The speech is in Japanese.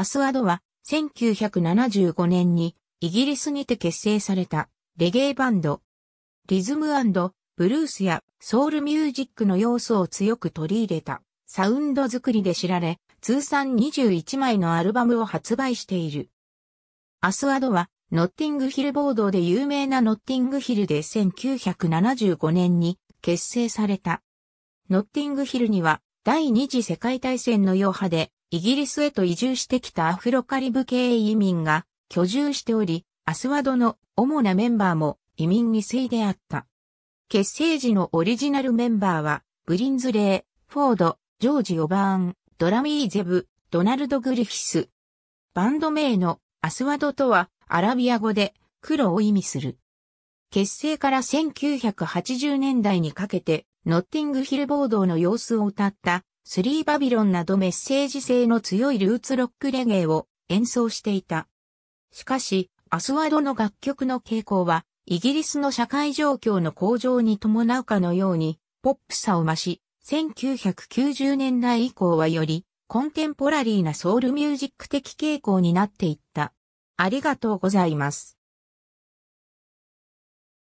アスワドは1975年にイギリスにて結成されたレゲエバンド。リズムブルースやソウルミュージックの要素を強く取り入れたサウンド作りで知られ、通算21枚のアルバムを発売している。アスワドはノッティングヒルボードで有名なノッティングヒルで1975年に結成された。ノッティングヒルには第二次世界大戦の余波でイギリスへと移住してきたアフロカリブ系移民が居住しており、アスワドの主なメンバーも移民に世であった。結成時のオリジナルメンバーは、ブリンズレー、フォード、ジョージ・オバーン、ドラミーゼブ、ドナルド・グリフィス。バンド名のアスワドとはアラビア語で黒を意味する。結成から1980年代にかけてノッティングヒル暴動の様子を歌ったスリーバビロンなどメッセージ性の強いルーツロックレゲエを演奏していた。しかし、アスワードの楽曲の傾向は、イギリスの社会状況の向上に伴うかのように、ポップさを増し、1990年代以降はより、コンテンポラリーなソウルミュージック的傾向になっていった。ありがとうございます。